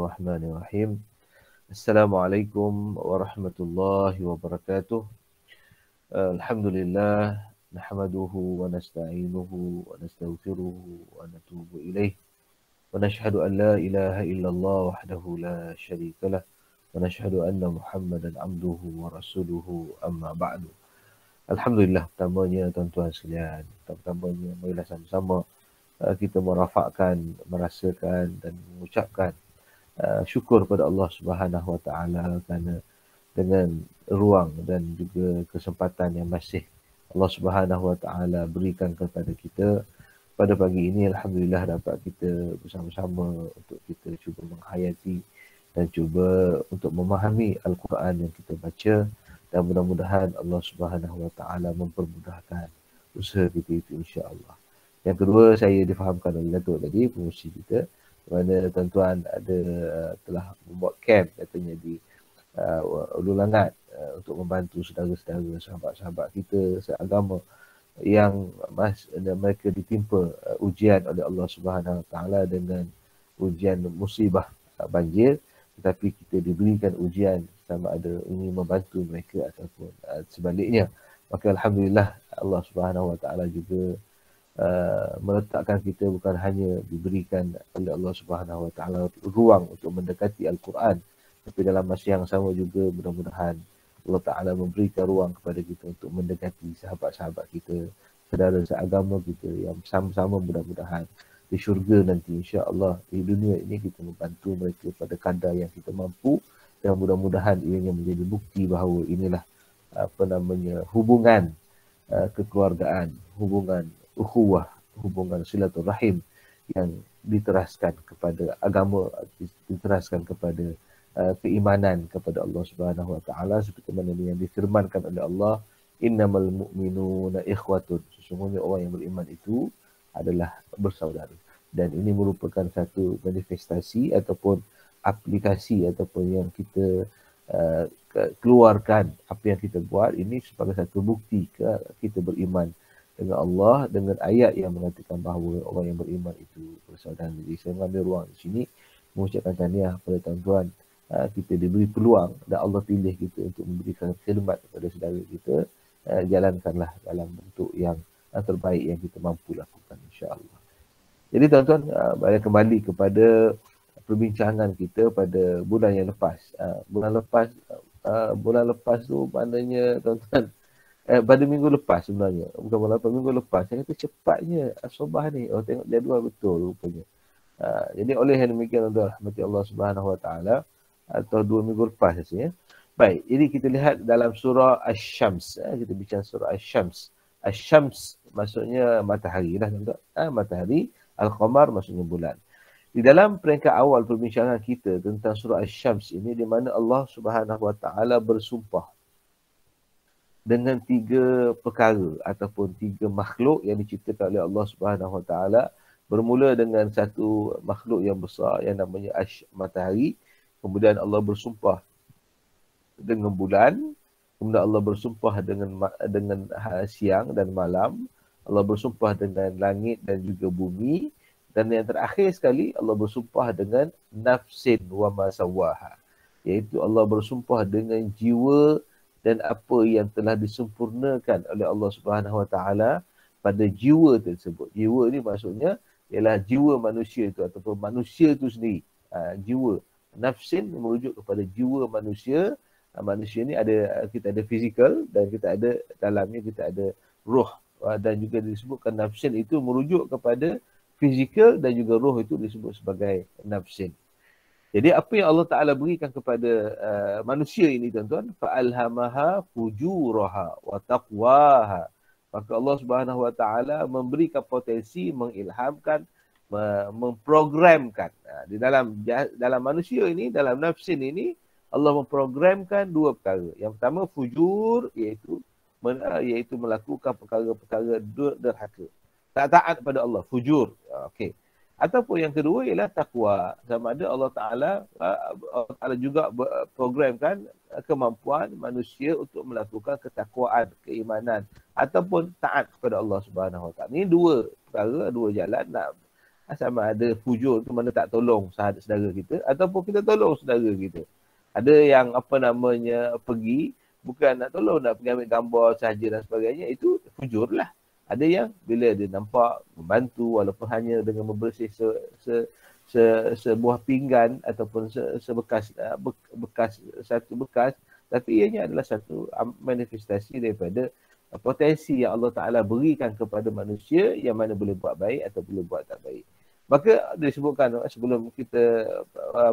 Bismillahirrahmanirrahim. Assalamualaikum warahmatullahi wabarakatuh. Alhamdulillah nahmaduhu wa nasta'inuhu wa nastaghfiruhu wa natubu ilayh. Wa nashhadu an la ilaha illallah wahdahu la sharika lah wa nashhadu anna Muhammadan abduhu wa rasuluhu amma ba'du. Alhamdulillah pertamanya tuan-tuan sekalian, pertamanya marilah sama-sama uh, kita merafakkan, merasakan dan mengucapkan Ah, syukur kepada Allah Subhanahu Wa Taala kerana dengan ruang dan juga kesempatan yang masih Allah Subhanahu Wa Taala berikan kepada kita pada pagi ini alhamdulillah dapat kita bersama-sama untuk kita cuba menghayati dan cuba untuk memahami al-Quran yang kita baca dan mudah-mudahan Allah Subhanahu Wa Taala mempermudahkan usaha kita itu insya-Allah. Yang kedua saya difahamkan oleh Datuk tadi pengusi kita mana tuan-tuan ada uh, telah membuat camp katanya di uh, Ulu Langat uh, untuk membantu saudara-saudara sahabat-sahabat kita seagama yang mas, mereka ditimpa uh, ujian oleh Allah Subhanahu Wa Taala dengan ujian musibah uh, banjir tetapi kita diberikan ujian sama ada ini membantu mereka ataupun uh, sebaliknya maka alhamdulillah Allah Subhanahu Wa Taala juga Uh, meletakkan kita bukan hanya diberikan oleh Allah Subhanahu Wa Taala ruang untuk mendekati Al-Quran tapi dalam masa yang sama juga mudah-mudahan Allah Taala memberikan ruang kepada kita untuk mendekati sahabat-sahabat kita saudara seagama kita yang sama-sama mudah-mudahan di syurga nanti insya-Allah di dunia ini kita membantu mereka pada kadar yang kita mampu dan mudah-mudahan yang menjadi bukti bahawa inilah apa namanya hubungan uh, kekeluargaan hubungan ukhuwah, hubungan silaturahim yang diteraskan kepada agama, diteraskan kepada uh, keimanan kepada Allah Subhanahu Wa Taala seperti mana yang difirmankan oleh Allah innamal mu'minuna ikhwatun sesungguhnya orang yang beriman itu adalah bersaudara dan ini merupakan satu manifestasi ataupun aplikasi ataupun yang kita uh, keluarkan apa yang kita buat ini sebagai satu bukti ke kita beriman uh, dengan Allah dengan ayat yang mengatakan bahawa orang yang beriman itu bersaudara. Jadi saya mengambil ruang di sini mengucapkan tahniah kepada tuan-tuan ah, kita diberi peluang dan Allah pilih kita untuk memberikan khidmat kepada saudara kita ah, jalankanlah dalam bentuk yang ah, terbaik yang kita mampu lakukan insyaAllah. Jadi tuan-tuan kembali kepada perbincangan kita pada bulan yang lepas. Bulan lepas bulan lepas tu maknanya tuan-tuan eh, pada minggu lepas sebenarnya. Bukan malam apa, minggu lepas. Saya kata cepatnya asobah ni. Oh tengok dia dua betul rupanya. Uh, jadi oleh yang demikian Allah rahmati Allah subhanahu wa ta'ala atau dua minggu lepas rasanya. Baik, ini kita lihat dalam surah Ash-Shams. Eh, kita bincang surah Ash-Shams. Ash-Shams maksudnya matahari lah. Eh, matahari. Al-Qamar maksudnya bulan. Di dalam peringkat awal perbincangan kita tentang surah al shams ini di mana Allah subhanahu wa ta'ala bersumpah dengan tiga perkara ataupun tiga makhluk yang diciptakan oleh Allah Subhanahu Wa Taala bermula dengan satu makhluk yang besar yang namanya Ash Matahari kemudian Allah bersumpah dengan bulan kemudian Allah bersumpah dengan dengan ha, siang dan malam Allah bersumpah dengan langit dan juga bumi dan yang terakhir sekali Allah bersumpah dengan nafsin wa masawaha iaitu Allah bersumpah dengan jiwa dan apa yang telah disempurnakan oleh Allah Subhanahu Wa Taala pada jiwa tersebut. Jiwa ni maksudnya ialah jiwa manusia itu ataupun manusia itu sendiri. Uh, jiwa nafsin merujuk kepada jiwa manusia. Uh, manusia ni ada kita ada fizikal dan kita ada dalamnya kita ada roh uh, ha, dan juga disebutkan nafsin itu merujuk kepada fizikal dan juga roh itu disebut sebagai nafsin. Jadi apa yang Allah Taala berikan kepada uh, manusia ini tuan-tuan fa'alhamaha fujuraha wa taqwaha. Maka Allah Subhanahu wa taala memberikan potensi mengilhamkan memprogramkan uh, di dalam dalam manusia ini dalam nafsin ini Allah memprogramkan dua perkara. Yang pertama fujur iaitu men, uh, iaitu melakukan perkara-perkara derhaka. Tak taat pada Allah, fujur. Uh, Okey. Ataupun yang kedua ialah takwa. Sama ada Allah Ta'ala, uh, Allah Ta'ala juga programkan uh, kemampuan manusia untuk melakukan ketakwaan, keimanan ataupun taat kepada Allah Subhanahu Wa Ini dua perkara, dua jalan nak ah, sama ada fujur tu mana tak tolong sahabat saudara kita ataupun kita tolong saudara kita. Ada yang apa namanya pergi bukan nak tolong nak pergi ambil gambar sahaja dan sebagainya itu fujur lah. Ada yang bila dia nampak membantu walaupun hanya dengan membersih se, se, se, sebuah pinggan ataupun se, sebekas eh, bekas satu bekas tapi ianya adalah satu um, manifestasi daripada eh, potensi yang Allah Ta'ala berikan kepada manusia yang mana boleh buat baik atau boleh buat tak baik. Maka disebutkan eh, sebelum kita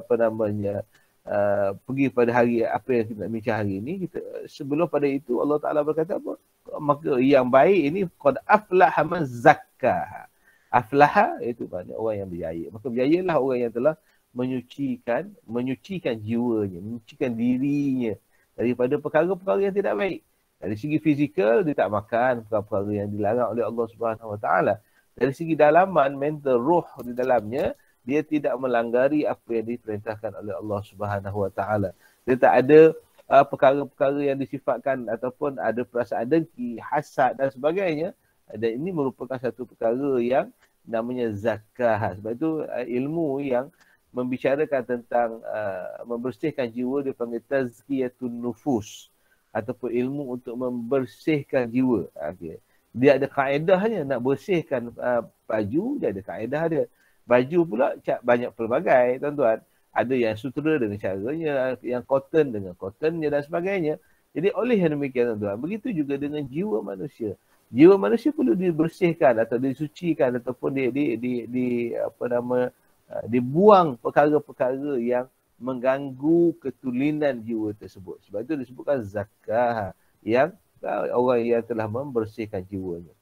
apa namanya uh, pergi pada hari apa yang kita nak bincang hari ini kita sebelum pada itu Allah Taala berkata apa maka yang baik ini qad aflaha man zakkaha aflaha itu bermakna orang yang berjaya maka berjayalah orang yang telah menyucikan menyucikan jiwanya menyucikan dirinya daripada perkara-perkara yang tidak baik dari segi fizikal dia tak makan perkara-perkara yang dilarang oleh Allah Subhanahu Wa Taala dari segi dalaman mental roh di dalamnya dia tidak melanggari apa yang diperintahkan oleh Allah Subhanahu Wa Taala. Dia tak ada uh, perkara-perkara yang disifatkan ataupun ada perasaan dengki, hasad dan sebagainya. Dan ini merupakan satu perkara yang namanya zakah. Sebab itu uh, ilmu yang membicarakan tentang uh, membersihkan jiwa dipanggil tazkiyatun nufus ataupun ilmu untuk membersihkan jiwa. Ah, okay. Dia ada kaedahnya nak bersihkan uh, baju, dia ada kaedah dia baju pula cak banyak pelbagai tuan-tuan ada yang sutera dengan caranya yang cotton dengan cottonnya dan sebagainya jadi oleh yang demikian tuan-tuan begitu juga dengan jiwa manusia jiwa manusia perlu dibersihkan atau disucikan ataupun di di di, di apa nama uh, dibuang perkara-perkara yang mengganggu ketulinan jiwa tersebut sebab itu disebutkan zakah yang uh, orang yang telah membersihkan jiwanya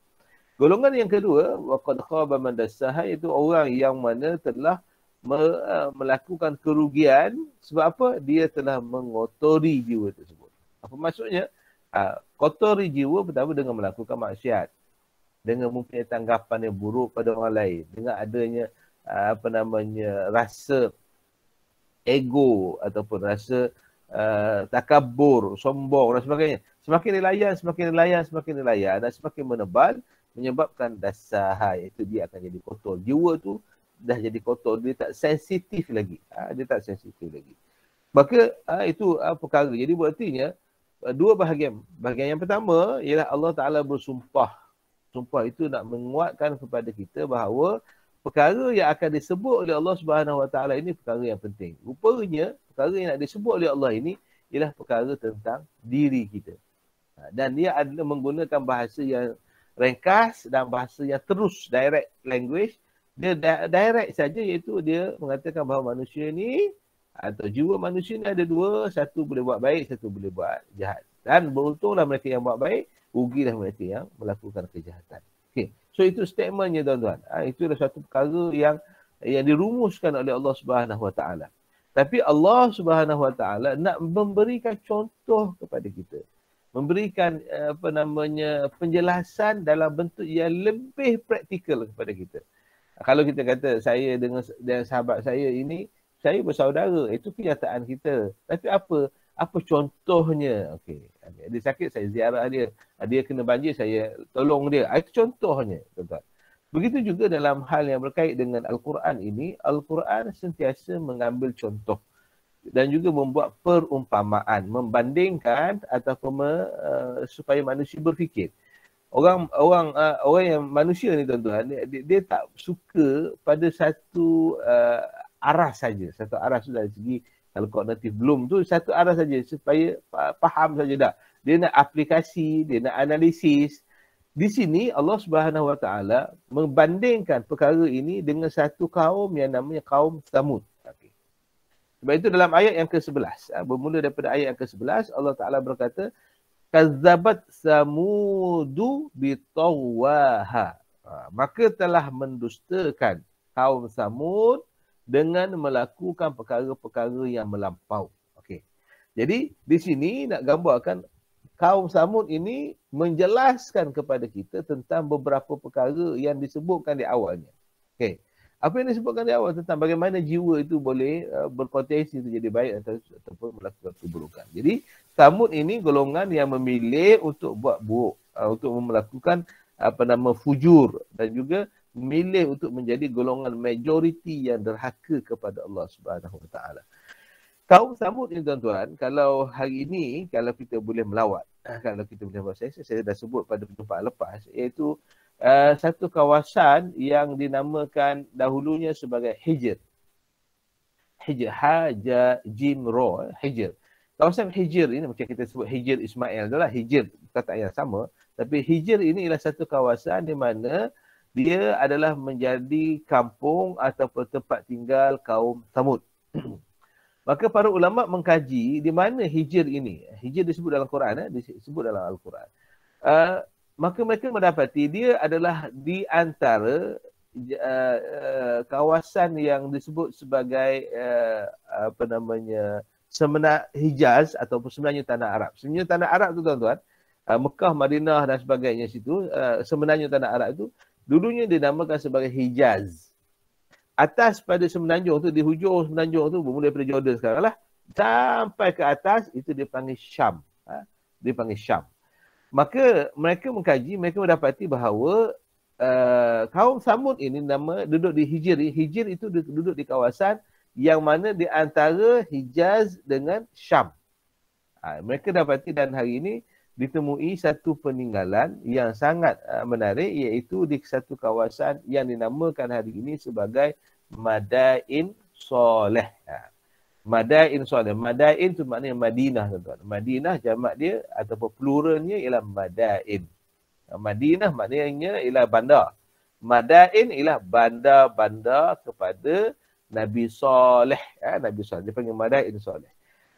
Golongan yang kedua, waqad khaba man dassaha iaitu orang yang mana telah me, eh, melakukan kerugian sebab apa? Dia telah mengotori jiwa tersebut. Apa maksudnya? Uh, kotori jiwa pertama dengan melakukan maksiat. Dengan mempunyai tanggapan yang buruk pada orang lain. Dengan adanya uh, apa namanya rasa ego ataupun rasa uh, eh, takabur, sombong dan sebagainya. Semakin dia semakin dia semakin dia dan semakin menebal, menyebabkan dasar iaitu dia akan jadi kotor. Jiwa tu dah jadi kotor, dia tak sensitif lagi. Ha, dia tak sensitif lagi. Maka ha, itu ha, perkara. Jadi buktinya ha, dua bahagian. Bahagian yang pertama ialah Allah Ta'ala bersumpah. Sumpah itu nak menguatkan kepada kita bahawa perkara yang akan disebut oleh Allah Subhanahu Wa Ta'ala ini perkara yang penting. Rupanya perkara yang nak disebut oleh Allah ini ialah perkara tentang diri kita. Ha, dan dia ada menggunakan bahasa yang ringkas dan bahasa yang terus direct language dia direct saja iaitu dia mengatakan bahawa manusia ni atau jiwa manusia ni ada dua satu boleh buat baik satu boleh buat jahat dan beruntunglah mereka yang buat baik rugilah mereka yang melakukan kejahatan okey so itu statementnya tuan-tuan ha, itu adalah satu perkara yang yang dirumuskan oleh Allah Subhanahu Wa Taala tapi Allah Subhanahu Wa Taala nak memberikan contoh kepada kita memberikan eh, apa namanya penjelasan dalam bentuk yang lebih praktikal kepada kita. Kalau kita kata saya dengan dengan sahabat saya ini saya bersaudara, itu kenyataan kita. Tapi apa apa contohnya? Okey. Dia sakit saya ziarah dia. Ah, dia kena banjir saya tolong dia. Ah, itu contohnya, tuan-tuan. Begitu juga dalam hal yang berkait dengan Al-Quran ini, Al-Quran sentiasa mengambil contoh dan juga membuat perumpamaan membandingkan ataupun me, uh, supaya manusia berfikir orang orang uh, orang yang manusia ni tuan-tuan dia, dia, dia tak suka pada satu uh, arah saja satu arah sudah dari segi kalau kognitif belum tu satu arah saja supaya faham saja dah dia nak aplikasi dia nak analisis di sini Allah Subhanahu Wa Taala membandingkan perkara ini dengan satu kaum yang namanya kaum Samud sebab itu dalam ayat yang ke-11, ah, bermula daripada ayat yang ke-11, Allah Ta'ala berkata, Kazabat samudu bitawaha. Ah, maka telah mendustakan kaum samud dengan melakukan perkara-perkara yang melampau. Okay. Jadi di sini nak gambarkan kaum samud ini menjelaskan kepada kita tentang beberapa perkara yang disebutkan di awalnya. Okay apa yang disebutkan di awal tentang bagaimana jiwa itu boleh uh, berpotensi untuk jadi baik atau, ataupun melakukan keburukan. Jadi tamut ini golongan yang memilih untuk buat buruk, uh, untuk melakukan apa nama fujur dan juga memilih untuk menjadi golongan majoriti yang derhaka kepada Allah Subhanahu Wa Taala. Kaum samud ni tuan-tuan, kalau hari ini kalau kita boleh melawat, uh, kalau kita boleh buat saya dah sebut pada perjumpaan lepas, iaitu Uh, satu kawasan yang dinamakan dahulunya sebagai Hijr. Hijr. Haja Jim Ro. Eh, Hijr. Kawasan Hijr ini macam kita sebut Hijr Ismail adalah Hijr kata yang sama. Tapi Hijr ini ialah satu kawasan di mana dia adalah menjadi kampung atau tempat tinggal kaum Samud. Maka para ulama mengkaji di mana Hijr ini. Hijr disebut dalam Quran. Eh? Disebut dalam Al-Quran. Uh, maka mereka mendapati dia adalah di antara uh, uh, kawasan yang disebut sebagai uh, apa namanya semenak Hijaz ataupun sebenarnya tanah Arab. Sebenarnya tanah Arab tu tuan-tuan, uh, Mekah, Madinah dan sebagainya situ, uh, sebenarnya tanah Arab itu dulunya dinamakan sebagai Hijaz. Atas pada semenanjung tu, di hujung semenanjung tu, bermula daripada Jordan sekarang lah, sampai ke atas, itu dipanggil Syam. Ha? Dipanggil Syam. Maka mereka mengkaji, mereka mendapati bahawa uh, kaum Samud ini nama duduk di Hijir. Hijir itu duduk di kawasan yang mana di antara Hijaz dengan Syam. Uh, mereka dapati dan hari ini ditemui satu peninggalan yang sangat uh, menarik iaitu di satu kawasan yang dinamakan hari ini sebagai Madain Soleh. Uh. Madain soalnya. Madain tu maknanya Madinah tuan Madinah jamak dia ataupun pluralnya ialah Madain. Madinah maknanya ialah bandar. Madain ialah bandar-bandar kepada Nabi Saleh. Ha, Nabi Saleh. Dia panggil Madain Saleh.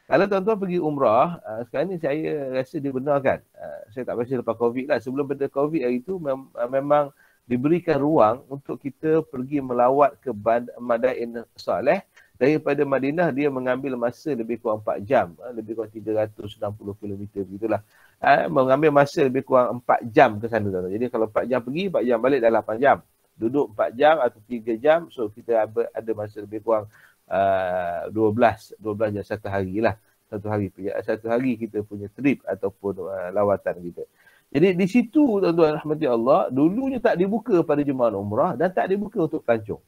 Kalau tuan-tuan pergi umrah, ha, sekarang ni saya rasa dibenarkan. Ha, saya tak pasti lepas COVID lah. Sebelum benda COVID hari tu ha, memang diberikan ruang untuk kita pergi melawat ke Madain Saleh daripada Madinah dia mengambil masa lebih kurang 4 jam ah, lebih kurang 360 km gitulah eh, mengambil masa lebih kurang 4 jam ke sana tuan-tuan. jadi kalau 4 jam pergi 4 jam balik dah 8 jam duduk 4 jam atau 3 jam so kita ada, ada masa lebih kurang uh, 12 12 jam satu hari lah satu hari satu hari kita punya trip ataupun uh, lawatan kita jadi di situ tuan-tuan rahmati Allah dulunya tak dibuka pada jemaah umrah dan tak dibuka untuk pelancong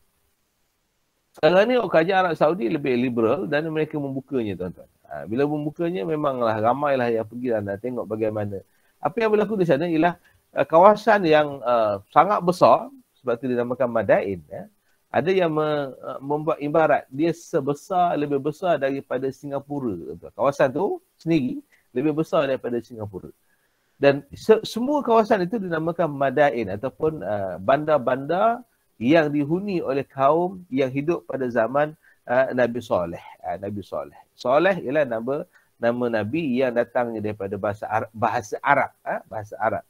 sekarang ni kajian Arab Saudi lebih liberal dan mereka membukanya tuan-tuan. Ha, bila membukanya memanglah ramailah yang pergi dan tengok bagaimana. Apa yang berlaku di sana ialah uh, kawasan yang uh, sangat besar sebab itu dinamakan Madain. Ya. Ada yang me, uh, membuat imbarat dia sebesar, lebih besar daripada Singapura. Kawasan tu sendiri lebih besar daripada Singapura. Dan se- semua kawasan itu dinamakan Madain ataupun uh, bandar-bandar yang dihuni oleh kaum yang hidup pada zaman uh, Nabi Saleh. Uh, Nabi Saleh. Saleh ialah nama nama nabi yang datangnya daripada bahasa Arab, bahasa Arab, uh, bahasa Arab.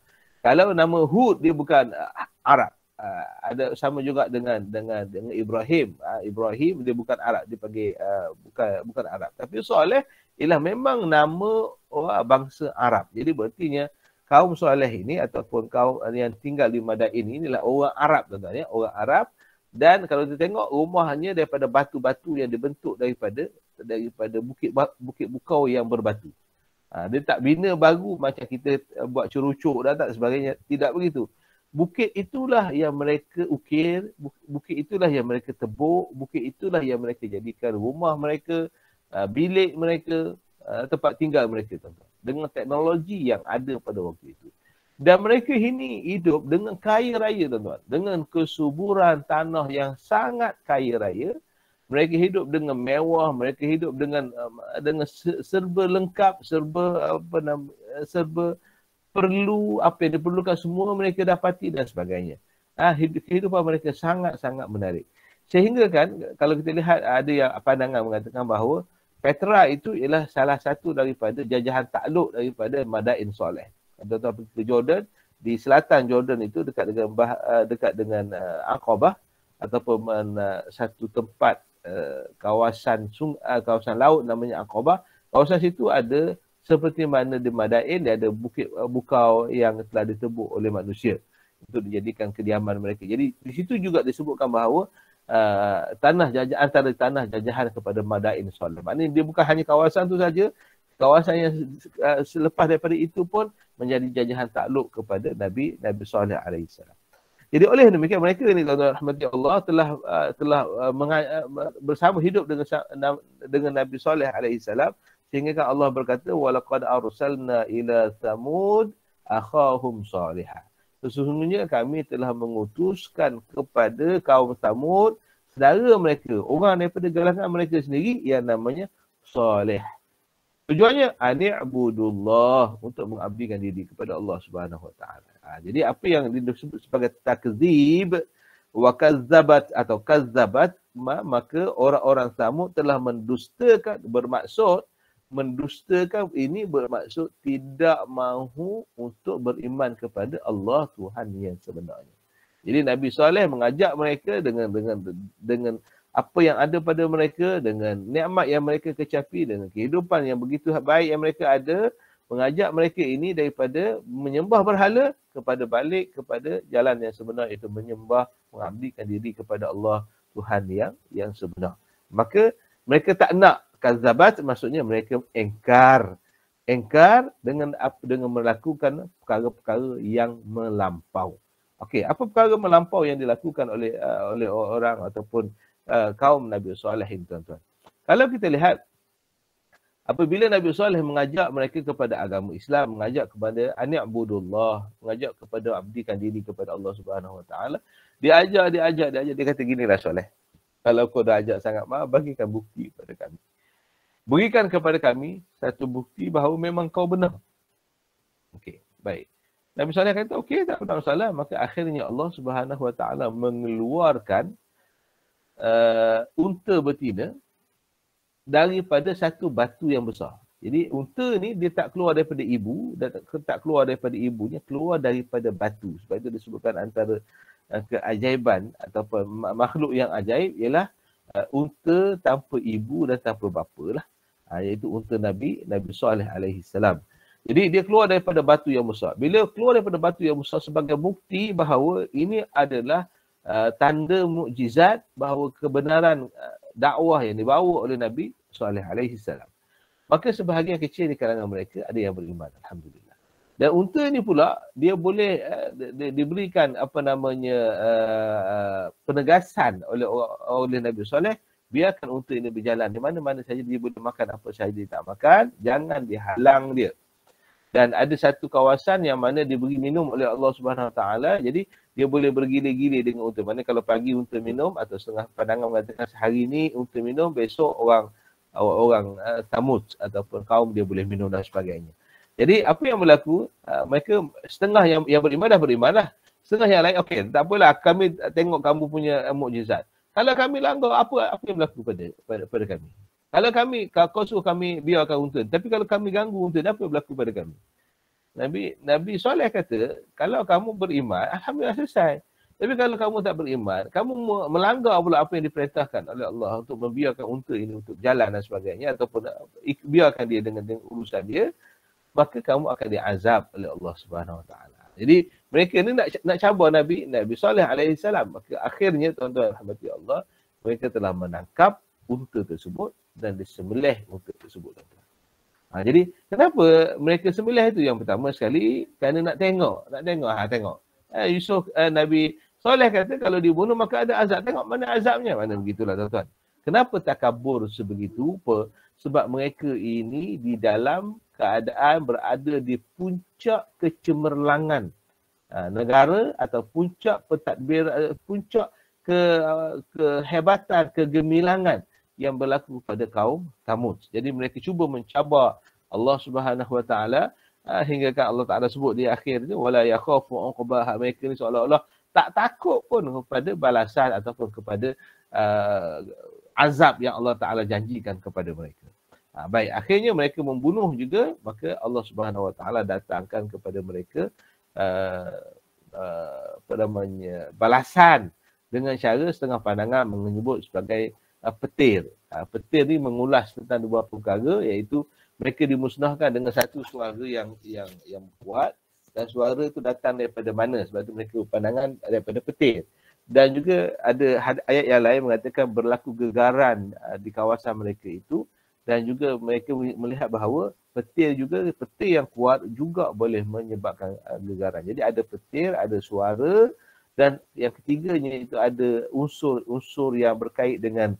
Kalau nama Hud dia bukan uh, Arab. Uh, ada sama juga dengan dengan dengan Ibrahim. Uh, Ibrahim dia bukan Arab, dia panggil uh, bukan bukan Arab. Tapi Saleh ialah memang nama oh, bangsa Arab. Jadi bertinya uh, kaum soleh ini ataupun kaum yang tinggal di Madain ini inilah orang Arab tuan-tuan ya, orang Arab dan kalau kita tengok rumahnya daripada batu-batu yang dibentuk daripada daripada bukit bukit bukau yang berbatu. Ha, dia tak bina baru macam kita eh, buat curucuk dan tak sebagainya. Tidak begitu. Bukit itulah yang mereka ukir, bukit itulah yang mereka tebuk, bukit itulah yang mereka jadikan rumah mereka, ha, bilik mereka, uh, tempat tinggal mereka tuan-tuan. Dengan teknologi yang ada pada waktu itu. Dan mereka ini hidup dengan kaya raya tuan-tuan. Dengan kesuburan tanah yang sangat kaya raya. Mereka hidup dengan mewah, mereka hidup dengan uh, dengan serba lengkap, serba apa nama uh, serba perlu apa yang diperlukan semua mereka dapati dan sebagainya. Ah hidup kehidupan mereka sangat-sangat menarik. Sehingga kan kalau kita lihat ada yang pandangan mengatakan bahawa Petra itu ialah salah satu daripada jajahan takluk daripada Madain Soleh. Tuan-tuan pergi ke Jordan, di selatan Jordan itu dekat dengan bah, eh, dekat dengan uh, Aqabah ataupun uh, satu tempat uh, kawasan sung, uh, kawasan laut namanya Aqabah. Kawasan situ ada seperti mana di Madain, dia ada bukit uh, bukau yang telah ditebuk oleh manusia untuk dijadikan kediaman mereka. Jadi di situ juga disebutkan bahawa Uh, tanah jajahan antara tanah jajahan kepada Madain Saleh. Maknanya dia bukan hanya kawasan tu saja, kawasan yang uh, selepas daripada itu pun menjadi jajahan takluk kepada Nabi Nabi Saleh alaihi salam. Jadi oleh demikian mereka ini kalau rahmati Allah telah uh, telah uh, uh, bersama hidup dengan dengan Nabi Saleh alaihi salam sehingga Allah berkata walaqad arsalna ila Thamud akhahum salihah. Sesungguhnya kami telah mengutuskan kepada kaum Samud saudara mereka, orang daripada galangan mereka sendiri yang namanya Saleh. Tujuannya ani'budullah untuk mengabdikan diri kepada Allah Subhanahu Wa Taala. Ha, jadi apa yang disebut sebagai takzib wa kazzabat atau kazzabat maka orang-orang Samud telah mendustakan bermaksud mendustakan ini bermaksud tidak mahu untuk beriman kepada Allah Tuhan yang sebenarnya. Jadi Nabi Saleh mengajak mereka dengan dengan dengan apa yang ada pada mereka dengan nikmat yang mereka kecapi dengan kehidupan yang begitu baik yang mereka ada mengajak mereka ini daripada menyembah berhala kepada balik kepada jalan yang sebenar iaitu menyembah mengabdikan diri kepada Allah Tuhan yang yang sebenar. Maka mereka tak nak kazabat maksudnya mereka engkar engkar dengan dengan melakukan perkara-perkara yang melampau. Okey, apa perkara melampau yang dilakukan oleh uh, oleh orang ataupun uh, kaum Nabi Sulaiman tuan-tuan. Kalau kita lihat apabila Nabi Sulaiman mengajak mereka kepada agama Islam, mengajak kepada aniabudullah, mengajak kepada abdikan diri kepada Allah Subhanahu Wa Taala, diajak diajak diajak dia kata gini Rasulullah. Kalau kau dah ajak sangat mah bagikan bukti pada kami berikan kepada kami satu bukti bahawa memang kau benar. Okey, baik. Dan misalnya kata okey tak ada masalah, maka akhirnya Allah Subhanahu Wa Taala mengeluarkan uh, unta betina daripada satu batu yang besar. Jadi unta ni dia tak keluar daripada ibu, tak keluar daripada ibunya, keluar daripada batu. Sebab itu disebutkan antara uh, keajaiban ataupun makhluk yang ajaib ialah uh, unta tanpa ibu dan tanpa bapa lah ha, iaitu unta Nabi Nabi Saleh alaihi salam. Jadi dia keluar daripada batu yang besar. Bila keluar daripada batu yang besar sebagai bukti bahawa ini adalah uh, tanda mukjizat bahawa kebenaran uh, dakwah yang dibawa oleh Nabi Saleh alaihi salam. Maka sebahagian kecil di kalangan mereka ada yang beriman alhamdulillah. Dan unta ini pula dia boleh uh, diberikan apa namanya uh, penegasan oleh oleh Nabi Saleh biarkan unta ini berjalan di mana-mana saja dia boleh makan apa saja dia tak makan jangan dihalang dia dan ada satu kawasan yang mana dia beri minum oleh Allah Subhanahu taala jadi dia boleh bergilir-gilir dengan unta mana kalau pagi unta minum atau setengah pandangan mengatakan sehari ini unta minum besok orang orang uh, tamut ataupun kaum dia boleh minum dan sebagainya jadi apa yang berlaku uh, mereka setengah yang yang beriman dah beriman lah setengah yang lain okey tak apalah kami tengok kamu punya uh, mukjizat kalau kami langgar apa apa yang berlaku pada pada, pada kami kalau kami kalau kau suruh kami biarkan unta tapi kalau kami ganggu unta apa yang berlaku pada kami Nabi Nabi Soleh kata kalau kamu beriman alhamdulillah selesai tapi kalau kamu tak beriman kamu melanggar pula apa yang diperintahkan oleh Allah untuk membiarkan unta ini untuk jalan dan sebagainya ataupun eh, biarkan dia dengan, dengan urusan dia maka kamu akan diazab oleh Allah Subhanahu Wa Taala jadi mereka ni nak nak cabar Nabi Nabi Saleh alaihi salam. Maka akhirnya tuan-tuan rahmati Allah, mereka telah menangkap unta tersebut dan disembelih unta tersebut. Ha, jadi kenapa mereka sembelih itu yang pertama sekali kerana nak tengok, nak tengok ha tengok. Ha, Yusuf uh, Nabi Saleh kata kalau dibunuh maka ada azab. Tengok mana azabnya? Mana begitulah tuan-tuan. Kenapa takabur sebegitu rupa? Sebab mereka ini di dalam keadaan berada di puncak kecemerlangan Uh, negara atau puncak pentadbir uh, puncak ke uh, kehebatan kegemilangan yang berlaku pada kaum Tamud. Jadi mereka cuba mencabar Allah Subhanahu Wa Taala hingga kan Allah Taala sebut di akhir tu wala yakhafu uqbah mereka ni seolah-olah tak takut pun kepada balasan ataupun kepada uh, azab yang Allah Taala janjikan kepada mereka. Ha, baik akhirnya mereka membunuh juga maka Allah Subhanahu Wa Taala datangkan kepada mereka Eh, eh, apa namanya balasan dengan cara setengah pandangan menyebut sebagai uh, petir. Uh, petir ni mengulas tentang dua perkara iaitu mereka dimusnahkan dengan satu suara yang yang yang kuat dan suara itu datang daripada mana sebab itu mereka pandangan daripada petir. Dan juga ada ayat yang lain mengatakan berlaku gegaran uh, di kawasan mereka itu dan juga mereka melihat bahawa petir juga petir yang kuat juga boleh menyebabkan uh, gegaran. Jadi ada petir, ada suara dan yang ketiganya itu ada unsur-unsur yang berkait dengan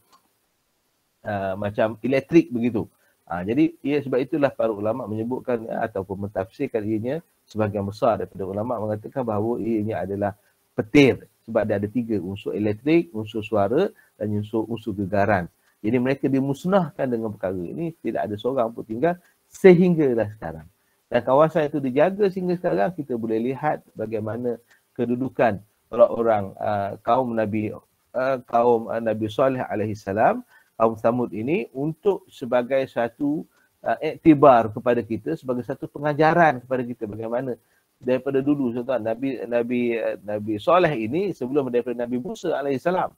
uh, macam elektrik begitu. Uh, jadi ia ya, sebab itulah para ulama menyebutkan ya, ataupun mentafsirkan ianya sebahagian besar daripada ulama mengatakan bahawa ianya adalah petir sebab dia ada tiga unsur elektrik, unsur suara dan unsur unsur gegaran. Jadi mereka dimusnahkan dengan perkara ini, tidak ada seorang pun tinggal sehinggalah sekarang. Dan kawasan itu dijaga sehingga sekarang kita boleh lihat bagaimana kedudukan orang-orang uh, kaum Nabi uh, kaum uh, Nabi Saleh alaihi salam, kaum Samud ini untuk sebagai satu uh, iktibar kepada kita sebagai satu pengajaran kepada kita bagaimana daripada dulu contoh Nabi Nabi uh, Nabi Saleh ini sebelum daripada Nabi Musa alaihi salam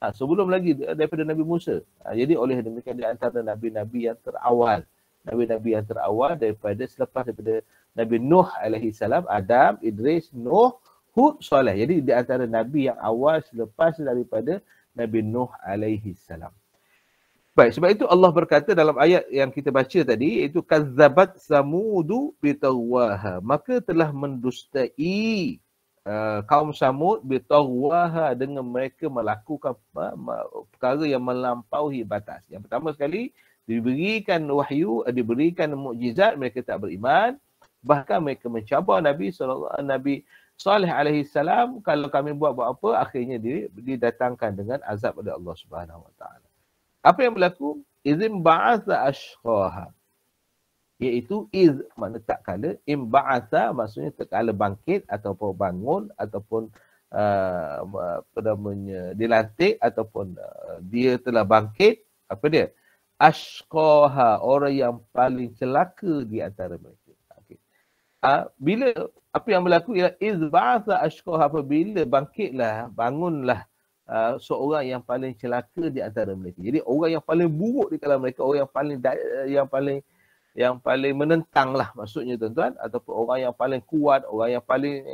ha, sebelum lagi eh, daripada Nabi Musa. Ha, jadi oleh demikian di antara Nabi-Nabi yang terawal. Nabi-Nabi yang terawal daripada selepas daripada Nabi Nuh alaihi salam, Adam, Idris, Nuh, Hud, Saleh. Jadi di antara Nabi yang awal selepas daripada Nabi Nuh alaihi salam. Baik, sebab itu Allah berkata dalam ayat yang kita baca tadi itu kazzabat samudu bitawaha. Maka telah mendustai Eh, kaum Samud bitawaha dengan mereka melakukan uh, perkara yang melampaui batas. Yang pertama sekali diberikan wahyu, uh, diberikan mukjizat mereka tak beriman, bahkan mereka mencabar Nabi sallallahu eh, Nabi Saleh alaihi salam kalau kami buat buat apa akhirnya dia didatangkan dengan azab oleh Allah Subhanahu wa taala. Apa yang berlaku? Izin ba'atha ashqaha iaitu iz makna tak kala imbaasa maksudnya tak kala bangkit ataupun bangun ataupun uh, apa namanya dilantik ataupun uh, dia telah bangkit apa dia ashqaha orang yang paling celaka di antara mereka okey uh, bila apa yang berlaku ialah iz ba'atha ashqaha apabila bangkitlah bangunlah Uh, seorang yang paling celaka di antara mereka. Jadi orang yang paling buruk di kalangan mereka, orang yang paling yang paling uh, yang paling menentang lah maksudnya tuan-tuan ataupun orang yang paling kuat, orang yang paling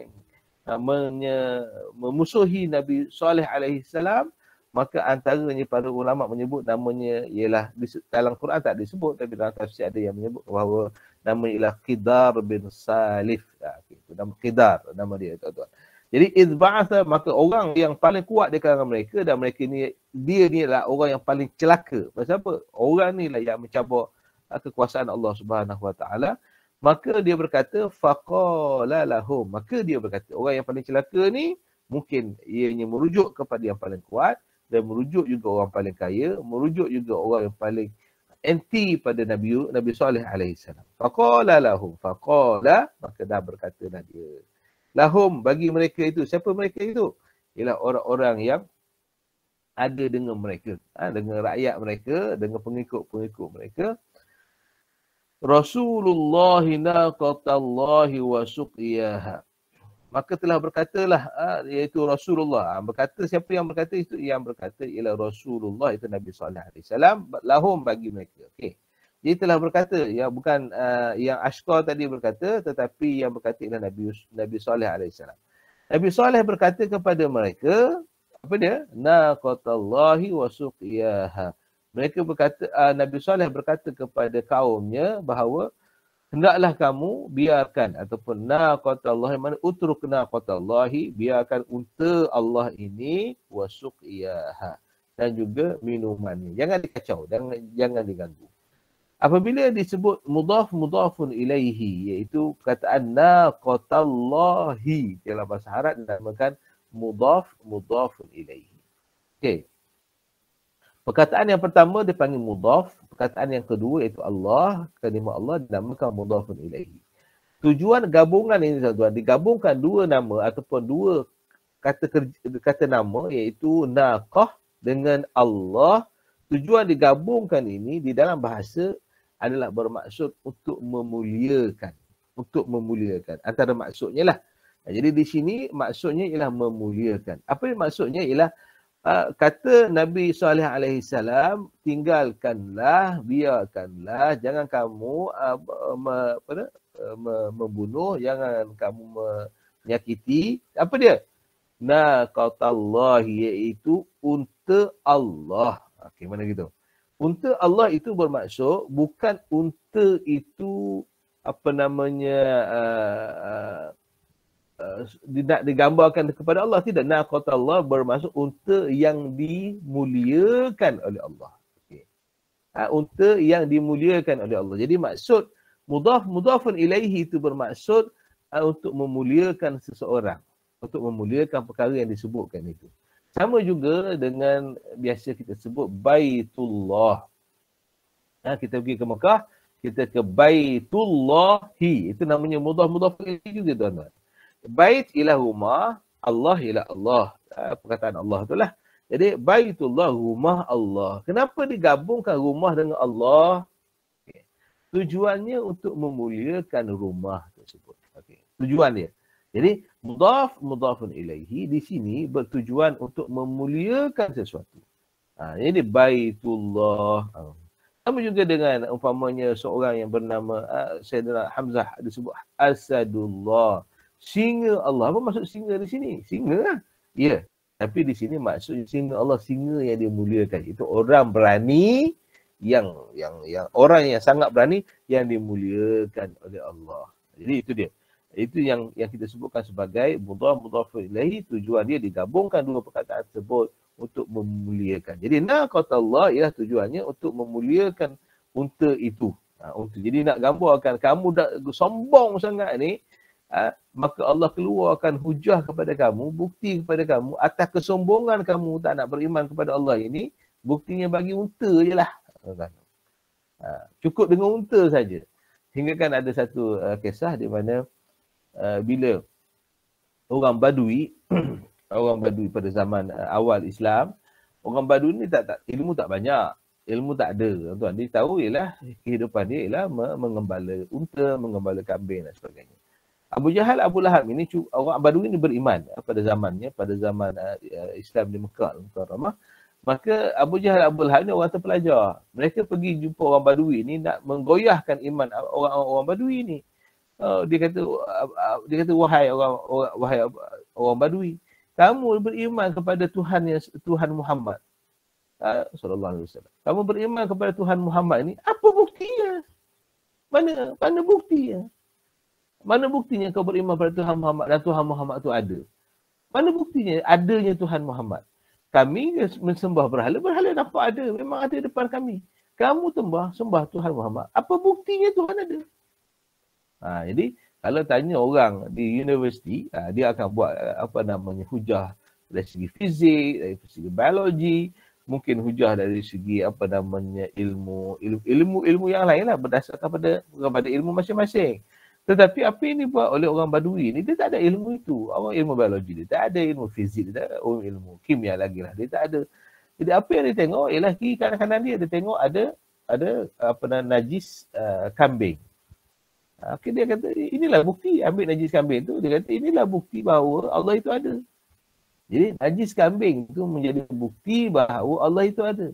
namanya eh, memusuhi Nabi Saleh alaihi salam maka antaranya para ulama menyebut namanya ialah dalam Quran tak disebut tapi dalam tafsir ada yang menyebut bahawa nama ialah Qidar bin Salif. Ha, itu nama Qidar nama dia tuan-tuan. Jadi izba'atha maka orang yang paling kuat di kalangan mereka dan mereka ni dia ni lah orang yang paling celaka. Pasal apa? Orang ni lah yang mencabar kekuasaan Allah Subhanahu Wa Taala maka dia berkata faqala lahum maka dia berkata orang yang paling celaka ni mungkin ianya merujuk kepada yang paling kuat dan merujuk juga orang paling kaya merujuk juga orang yang paling anti pada Nabi Nabi Saleh alaihi salam faqala lahum faqala maka dah berkata dia lahum bagi mereka itu siapa mereka itu ialah orang-orang yang ada dengan mereka ha, dengan rakyat mereka dengan pengikut-pengikut mereka Rasulullah naqatallahi wa suqiyaha. Maka telah berkatalah ah, iaitu Rasulullah. Ah, berkata siapa yang berkata itu? Yang berkata ialah Rasulullah itu Nabi Sallallahu Alaihi Wasallam. Lahum bagi mereka. Okey. Dia telah berkata, ya bukan uh, yang Ashqa tadi berkata, tetapi yang berkata ialah Nabi Nabi Sallallahu Alaihi Wasallam. Nabi Saleh berkata kepada mereka, apa dia? Naqatallahi wa suqiyaha mereka berkata uh, Nabi Saleh berkata kepada kaumnya bahawa hendaklah kamu biarkan ataupun kata Allah mana utruk kata Allahi biarkan unta Allah ini wasuq iyaha dan juga minumannya jangan dikacau jangan jangan diganggu apabila disebut mudaf mudafun ilaihi iaitu perkataan kata Allahi dalam bahasa Arab dinamakan mudaf mudafun ilaihi Okay. Perkataan yang pertama dipanggil mudhaf, perkataan yang kedua iaitu Allah, kalimah Allah dinamakan mudhafun ilaihi. Tujuan gabungan ini tuan-tuan, digabungkan dua nama ataupun dua kata kerja, kata nama iaitu naqah dengan Allah. Tujuan digabungkan ini di dalam bahasa adalah bermaksud untuk memuliakan. Untuk memuliakan. Antara maksudnya lah. Jadi di sini maksudnya ialah memuliakan. Apa yang maksudnya ialah Ah, kata Nabi Saleh alaihi salam tinggalkanlah biarkanlah jangan kamu ah, apa uh, me, membunuh jangan kamu menyakiti apa dia na Allah iaitu unta Allah ah, okey mana gitu unta Allah itu bermaksud bukan unta itu apa namanya uh, uh, tidak eh, digambarkan kepada Allah tidak naqata Allah bermaksud unta yang dimuliakan oleh Allah okey ha, unta yang dimuliakan oleh Allah jadi maksud mudaf mudafun ilaihi itu bermaksud ha, untuk memuliakan seseorang untuk memuliakan perkara yang disebutkan itu sama juga dengan biasa kita sebut baitullah ha, kita pergi ke Mekah kita ke baitullahi itu namanya mudaf mudaf ilaihi juga tuan-tuan bait ila Allah ilah Allah. Ah, perkataan Allah itulah. Jadi baitullah rumah Allah. Kenapa digabungkan rumah dengan Allah? Okay. Tujuannya untuk memuliakan rumah tersebut. Okay. Tujuan dia. Jadi mudaf mudafun ilaihi di sini bertujuan untuk memuliakan sesuatu. Ha, ini baitullah. Ha. Sama juga dengan umpamanya seorang yang bernama uh, Sayyidina Hamzah disebut Asadullah singa Allah. Apa maksud singa di sini? Singa lah. Ya. Yeah. Tapi di sini maksud singa Allah, singa yang dia muliakan. Itu orang berani yang yang yang orang yang sangat berani yang dimuliakan oleh Allah. Jadi itu dia. Itu yang yang kita sebutkan sebagai mudah mudah ilaihi tujuan dia digabungkan dua perkataan tersebut untuk memuliakan. Jadi nak kata Allah ialah tujuannya untuk memuliakan unta itu. Ha, untuk jadi nak gambarkan kamu dah sombong sangat ni ha, maka Allah keluarkan hujah kepada kamu, bukti kepada kamu atas kesombongan kamu tak nak beriman kepada Allah ini, buktinya bagi unta je lah. Ha, cukup dengan unta saja. Hingga kan ada satu uh, kisah di mana uh, bila orang badui, orang badui pada zaman uh, awal Islam, orang badui ni tak, tak, ilmu tak banyak ilmu tak ada tuan dia tahu ialah kehidupan dia ialah mengembala unta mengembala kambing dan sebagainya Abu Jahal, Abu Lahab ini orang Badui ini beriman eh, pada zamannya, pada zaman eh, eh, Islam di Mekah, Mekah Ramah. Maka Abu Jahal, Abu Lahab ini orang terpelajar. Mereka pergi jumpa orang Badui ini nak menggoyahkan iman orang-orang Badui ini. Oh, dia kata, dia kata wahai orang, wahai orang Badui, kamu beriman kepada Tuhan yang Tuhan Muhammad. Ah, sallallahu Alaihi Wasallam. Kamu beriman kepada Tuhan Muhammad ini, apa buktinya? Mana mana buktinya? Mana buktinya kau beriman pada Tuhan Muhammad dan Tuhan Muhammad tu ada? Mana buktinya adanya Tuhan Muhammad? Kami mensembah berhala, berhala nampak ada. Memang ada depan kami. Kamu sembah, sembah Tuhan Muhammad. Apa buktinya Tuhan ada? Ha, jadi, kalau tanya orang di universiti, ha, dia akan buat eh, apa namanya hujah dari segi fizik, dari segi biologi, mungkin hujah dari segi apa namanya ilmu, ilmu, ilmu, yang lainlah berdasarkan pada, kepada ilmu masing-masing. Tetapi apa yang dibuat oleh orang badui ni, dia tak ada ilmu itu. Orang ilmu biologi dia tak ada, ilmu fizik dia tak ada, orang ilmu kimia lagi lah, dia tak ada. Jadi apa yang dia tengok ialah kiri kanan-kanan dia, dia tengok ada ada apa nama najis uh, kambing. Ah, okay, dia kata inilah bukti ambil najis kambing tu. Dia kata inilah bukti bahawa Allah itu ada. Jadi najis kambing tu menjadi bukti bahawa Allah itu ada.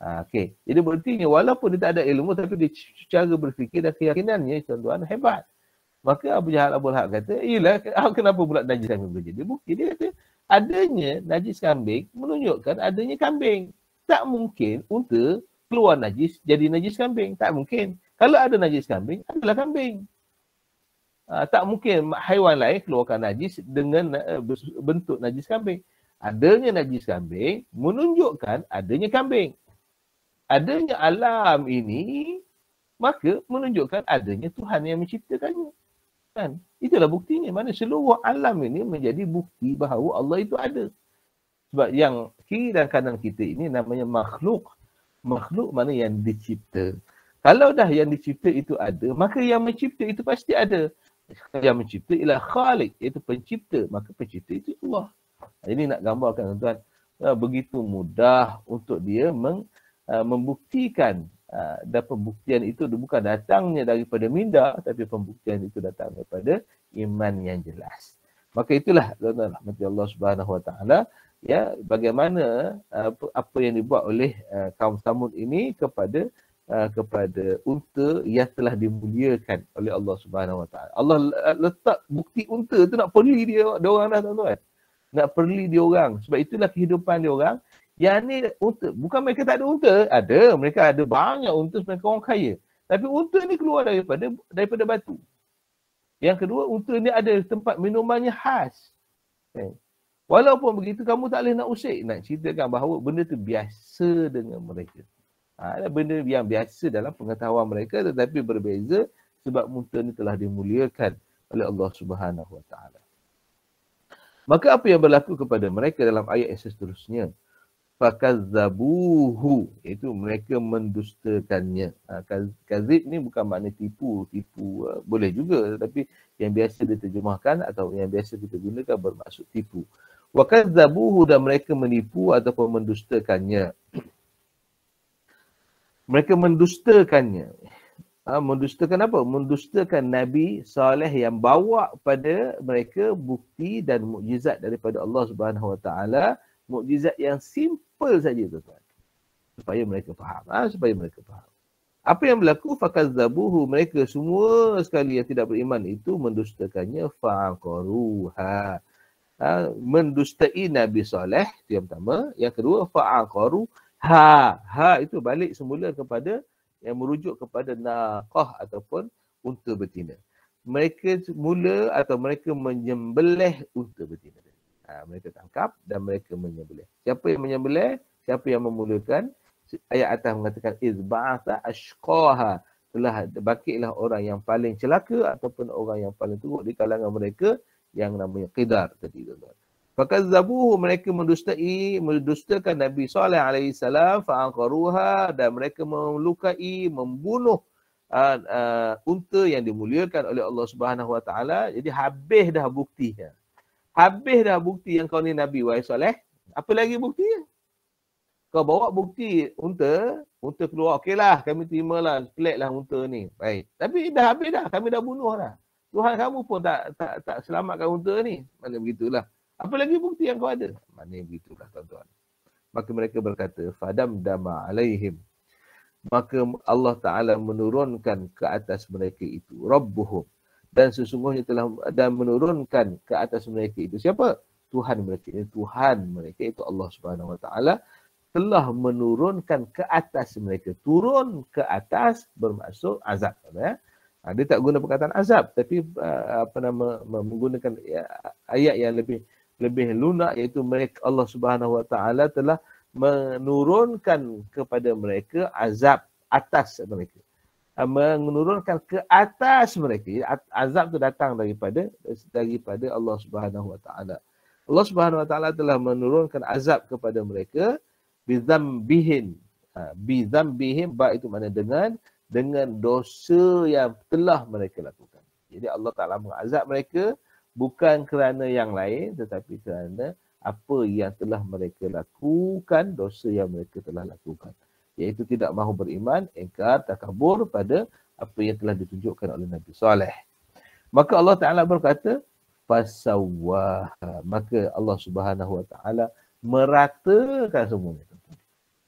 Ah, okay, Jadi ni walaupun dia tak ada ilmu tapi dia cara berfikir dan keyakinannya tuan-tuan hebat. Maka Abu Jahal Abu Lahab kata, iyalah kenapa pula najis kambing boleh jadi bukti. Dia kata, adanya najis kambing menunjukkan adanya kambing. Tak mungkin unta keluar najis jadi najis kambing. Tak mungkin. Kalau ada najis kambing, adalah kambing. Uh, tak mungkin haiwan lain keluarkan najis dengan eh, bentuk najis kambing. Adanya najis kambing menunjukkan adanya kambing adanya alam ini maka menunjukkan adanya Tuhan yang menciptakannya kan itulah buktinya mana seluruh alam ini menjadi bukti bahawa Allah itu ada sebab yang kiri dan kanan kita ini namanya makhluk makhluk mana yang dicipta kalau dah yang dicipta itu ada maka yang mencipta itu pasti ada yang mencipta ialah khalik iaitu pencipta maka pencipta itu Allah ini nak gambarkan tuan-tuan ya, begitu mudah untuk dia meng, Uh, membuktikan uh, dan pembuktian itu bukan datangnya daripada minda tapi pembuktian itu datang daripada iman yang jelas. Maka itulah rahmat Allah Subhanahu Wa Taala ya bagaimana uh, apa yang dibuat oleh uh, kaum Samud ini kepada kepada unta yang telah dimuliakan oleh Allah Subhanahu Wa Taala. Allah letak bukti unta tu nak perli dia dia orang dah tuan-tuan. Nak perli dia orang sebab itulah kehidupan dia orang yang ni unta, bukan mereka tak ada unta, ada. Mereka ada banyak unta sebenarnya orang kaya. Tapi unta ni keluar daripada daripada batu. Yang kedua, unta ni ada tempat minumannya khas. Okay. Eh, walaupun begitu, kamu tak boleh nak usik. Nak ceritakan bahawa benda tu biasa dengan mereka. Ha, ada benda yang biasa dalam pengetahuan mereka tetapi berbeza sebab unta ni telah dimuliakan oleh Allah Subhanahu Wa Taala. Maka apa yang berlaku kepada mereka dalam ayat yang seterusnya? fakazzabuhu iaitu mereka mendustakannya ha, kazib ni bukan makna tipu tipu ha, boleh juga tapi yang biasa diterjemahkan atau yang biasa kita gunakan bermaksud tipu wakazzabuhu dan mereka menipu ataupun mendustakannya mereka mendustakannya ha, mendustakan apa mendustakan nabi saleh yang bawa pada mereka bukti dan mukjizat daripada Allah Subhanahu wa taala mukjizat yang simple simple saja tuan-tuan. Supaya mereka faham. Ha? Supaya mereka faham. Apa yang berlaku? Fakazzabuhu. Mereka semua sekali yang tidak beriman itu mendustakannya. Fakaruha. Ha? Ah, Mendustai Nabi Saleh. Itu yang pertama. Yang kedua, fa'akaru. Ha. Ha itu balik semula kepada yang merujuk kepada naqah ataupun unta betina. Mereka mula atau mereka menyembelih unta betina. Ah, mereka tangkap dan mereka menyembelih. Siapa yang menyembelih? Siapa yang memulakan? Ayat atas mengatakan izba'atha ashqaha telah bakitlah orang yang paling celaka ataupun orang yang paling teruk di kalangan mereka yang namanya qidar tadi tuan-tuan. Fakazzabuhu mereka mendustai, mendustakan Nabi Saleh alaihi salam fa'anqaruha dan mereka melukai, membunuh Uh, uh, unta yang dimuliakan oleh Allah Subhanahu Wa Taala jadi habis dah buktinya habis dah bukti yang kau ni Nabi wahai soleh. Apa lagi bukti? Kau bawa bukti unta, unta keluar. Okeylah, kami terima lah. Flat lah unta ni. Baik. Tapi dah habis dah. Kami dah bunuh dah. Tuhan kamu pun tak tak, tak selamatkan unta ni. Mana begitulah. Apa lagi bukti yang kau ada? Mana begitulah tuan-tuan. Maka mereka berkata, Fadam dama alaihim. Maka Allah Ta'ala menurunkan ke atas mereka itu. Rabbuhum dan sesungguhnya telah dan menurunkan ke atas mereka itu siapa Tuhan mereka itu Tuhan mereka itu Allah Subhanahu Wa Taala telah menurunkan ke atas mereka turun ke atas bermaksud azab ya dia tak guna perkataan azab tapi uh, apa nama menggunakan ya, ayat yang lebih lebih lunak iaitu mereka Allah Subhanahu Wa Taala telah menurunkan kepada mereka azab atas mereka Eh, menurunkan ke atas mereka. Azab itu datang daripada daripada Allah Subhanahu Wa Taala. Allah Subhanahu Wa Taala telah menurunkan azab kepada mereka bihin bizambihin. Ha, bihin. baik itu mana dengan dengan dosa yang telah mereka lakukan. Jadi Allah Taala mengazab mereka bukan kerana yang lain tetapi kerana apa yang telah mereka lakukan, dosa yang mereka telah lakukan iaitu tidak mahu beriman, engkar, takabur pada apa yang telah ditunjukkan oleh Nabi Saleh. Maka Allah Taala berkata, fasawwah. Maka Allah Subhanahu Wa Taala meratakan semuanya.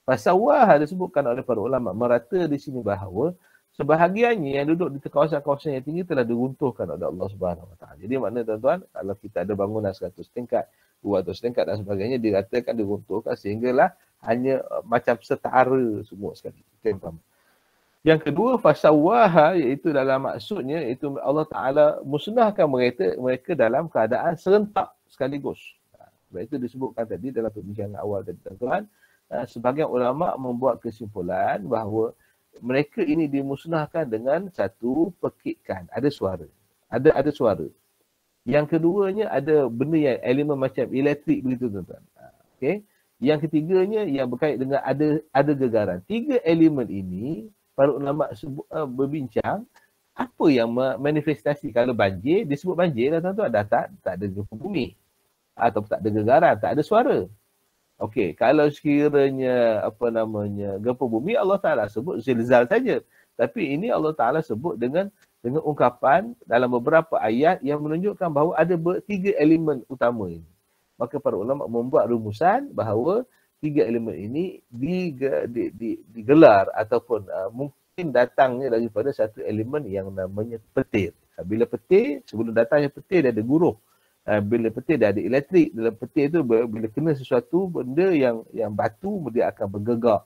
Fasawwah disebutkan oleh para ulama merata di sini bahawa sebahagiannya yang duduk di kawasan-kawasan yang tinggi telah diruntuhkan oleh Allah Subhanahu Wa Taala. Jadi maknanya tuan-tuan, kalau kita ada bangunan 100 tingkat, luar atau setengkat dan sebagainya diratakan diruntuhkan sehinggalah hanya eh, macam setara semua sekali. Yang kedua fasawah iaitu dalam maksudnya itu Allah Taala musnahkan mereka mereka dalam keadaan serentak sekaligus. Ha, sebab itu disebutkan tadi dalam perbincangan awal tadi tuan ha, Sebagai ulama membuat kesimpulan bahawa mereka ini dimusnahkan dengan satu pekikan ada suara ada ada suara yang keduanya ada benda yang elemen macam elektrik begitu tuan-tuan. Ha, okay. Yang ketiganya yang berkait dengan ada ada gegaran. Tiga elemen ini para ulama sebut, uh, berbincang apa yang manifestasi kalau banjir disebut banjir lah tuan-tuan. Dah tak, tak ada gempa bumi. atau tak ada gegaran, tak ada suara. Okey, kalau sekiranya apa namanya gempa bumi Allah Taala sebut zilzal saja. Tapi ini Allah Taala sebut dengan dengan ungkapan dalam beberapa ayat yang menunjukkan bahawa ada tiga elemen utama ini. Maka para ulama membuat rumusan bahawa tiga elemen ini digelar ataupun uh, mungkin datangnya daripada satu elemen yang namanya petir. Ha, bila petir, sebelum datangnya petir dia ada guruh. Ha, bila petir dia ada elektrik. Dalam petir itu bila kena sesuatu benda yang yang batu dia akan bergegar.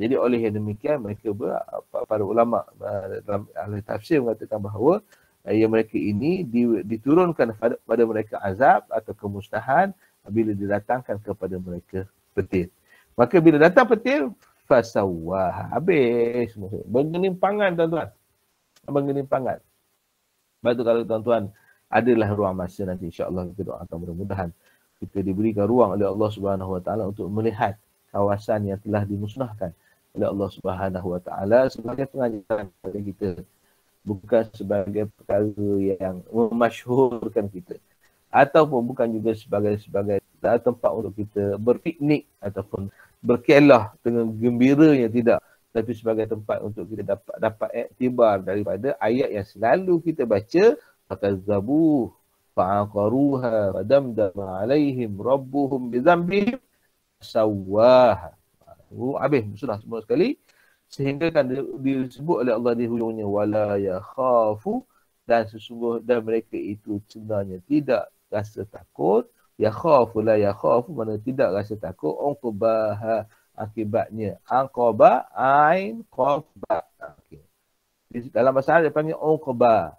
Jadi oleh yang demikian mereka berapa para ulama eh, dalam ahli tafsir mengatakan bahawa ia eh, mereka ini diturunkan pada, mereka azab atau kemustahan bila didatangkan kepada mereka petir. Maka bila datang petir, fasawah habis. Menggelimpangan tuan-tuan. Menggelimpangan. Sebab itu kalau tuan-tuan adalah ruang masa nanti insyaAllah kita doakan mudah-mudahan kita diberikan ruang oleh Allah Subhanahu Wa Taala untuk melihat kawasan yang telah dimusnahkan oleh Allah Subhanahu Wa Taala sebagai pengajaran kepada kita bukan sebagai perkara yang memasyhurkan kita ataupun bukan juga sebagai sebagai lah, tempat untuk kita berpiknik ataupun berkelah dengan gembiranya tidak tapi sebagai tempat untuk kita dapat dapat iktibar daripada ayat yang selalu kita baca fakazabu fa'aqaruha fadamdama alaihim rabbuhum bizambihim sawwaha Huruf habis sudah semua sekali sehingga kan disebut oleh Allah di hujungnya wala ya khafu dan sesungguh dan mereka itu sebenarnya tidak rasa takut ya khafu la ya khafu mana tidak rasa takut ungkubah akibatnya angkoba ain qaba okay. dalam bahasa Arab dipanggil panggil